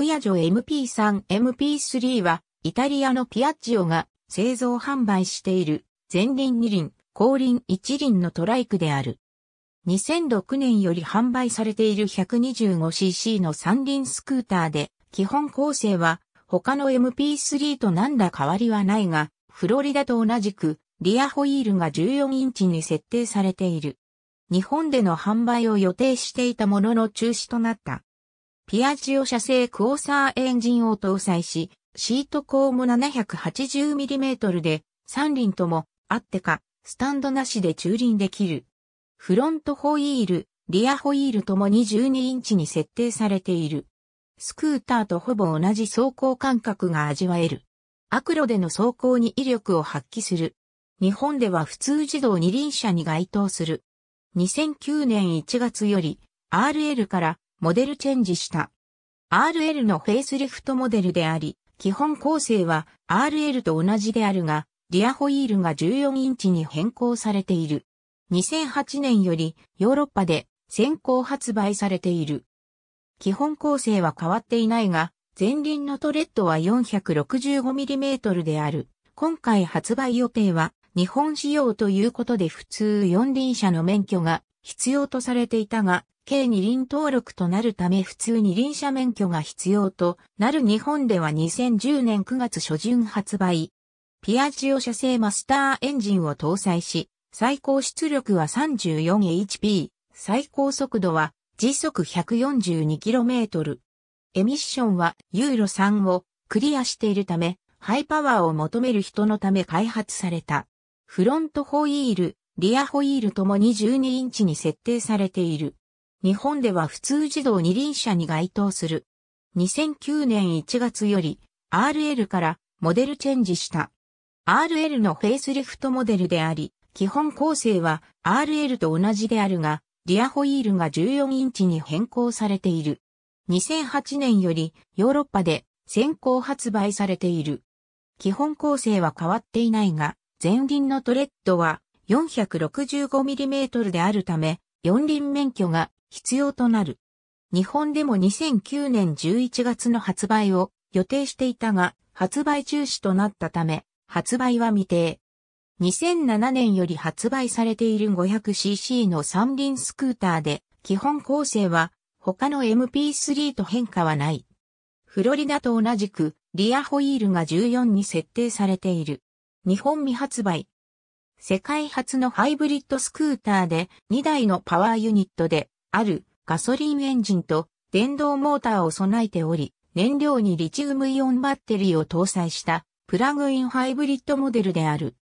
クヤジョ MP3、MP3 は、イタリアのピアッジオが製造販売している前輪2輪、後輪1輪のトライクである。2006年より販売されている 125cc の三輪スクーターで、基本構成は他の MP3 と何ら変わりはないが、フロリダと同じくリアホイールが14インチに設定されている。日本での販売を予定していたものの中止となった。ピアジオ社製クオーサーエンジンを搭載し、シート高も 780mm で、3輪とも、あってか、スタンドなしで駐輪できる。フロントホイール、リアホイールとも2 2インチに設定されている。スクーターとほぼ同じ走行感覚が味わえる。悪路での走行に威力を発揮する。日本では普通自動二輪車に該当する。2009年1月より RL からモデルチェンジした。RL のフェイスリフトモデルであり、基本構成は RL と同じであるが、リアホイールが14インチに変更されている。2008年よりヨーロッパで先行発売されている。基本構成は変わっていないが、前輪のトレッドは 465mm である。今回発売予定は日本仕様ということで普通四輪車の免許が必要とされていたが、計二輪登録となるため普通二輪車免許が必要となる日本では2010年9月初旬発売。ピアジオ社製マスターエンジンを搭載し、最高出力は 34HP、最高速度は時速 142km。エミッションはユーロ3をクリアしているため、ハイパワーを求める人のため開発された。フロントホイール、リアホイールとも2 2インチに設定されている。日本では普通自動二輪車に該当する。2009年1月より RL からモデルチェンジした。RL のフェイスリフトモデルであり、基本構成は RL と同じであるが、リアホイールが14インチに変更されている。2008年よりヨーロッパで先行発売されている。基本構成は変わっていないが、前輪のトレッドは 465mm であるため、四輪免許が必要となる。日本でも2009年11月の発売を予定していたが、発売中止となったため、発売は未定。2007年より発売されている 500cc の三輪スクーターで、基本構成は他の MP3 と変化はない。フロリダと同じく、リアホイールが14に設定されている。日本未発売。世界初のハイブリッドスクーターで2台のパワーユニットであるガソリンエンジンと電動モーターを備えており、燃料にリチウムイオンバッテリーを搭載したプラグインハイブリッドモデルである。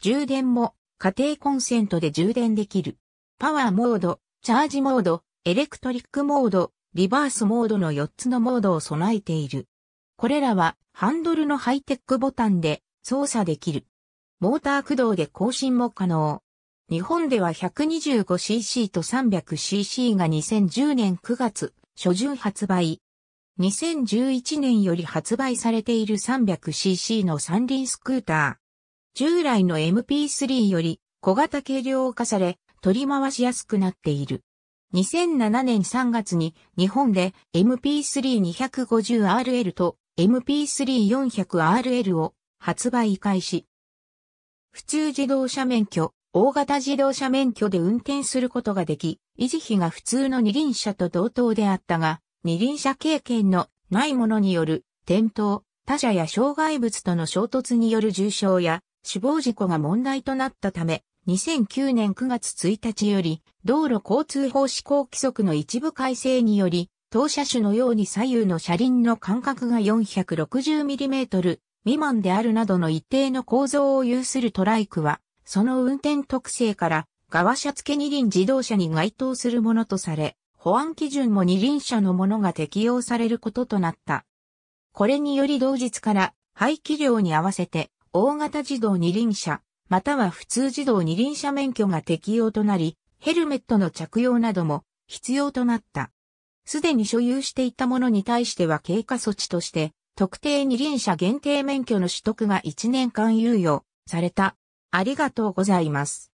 充電も家庭コンセントで充電できる。パワーモード、チャージモード、エレクトリックモード、リバースモードの4つのモードを備えている。これらはハンドルのハイテックボタンで操作できる。モーター駆動で更新も可能。日本では 125cc と 300cc が2010年9月初旬発売。2011年より発売されている 300cc の三輪スクーター。従来の MP3 より小型軽量化され取り回しやすくなっている。2007年3月に日本で MP3250RL と MP3400RL を発売開始。普通自動車免許大型自動車免許で運転することができ、維持費が普通の二輪車と同等であったが、二輪車経験のない者による転倒、他者や障害物との衝突による重傷や死亡事故が問題となったため、2009年9月1日より、道路交通法施行規則の一部改正により、当車種のように左右の車輪の間隔が 460mm 未満であるなどの一定の構造を有するトライクは、その運転特性から、側車付二輪自動車に該当するものとされ、保安基準も二輪車のものが適用されることとなった。これにより同日から、排気量に合わせて、大型自動二輪車、または普通自動二輪車免許が適用となり、ヘルメットの着用なども必要となった。すでに所有していたものに対しては経過措置として、特定二輪車限定免許の取得が1年間猶予された。ありがとうございます。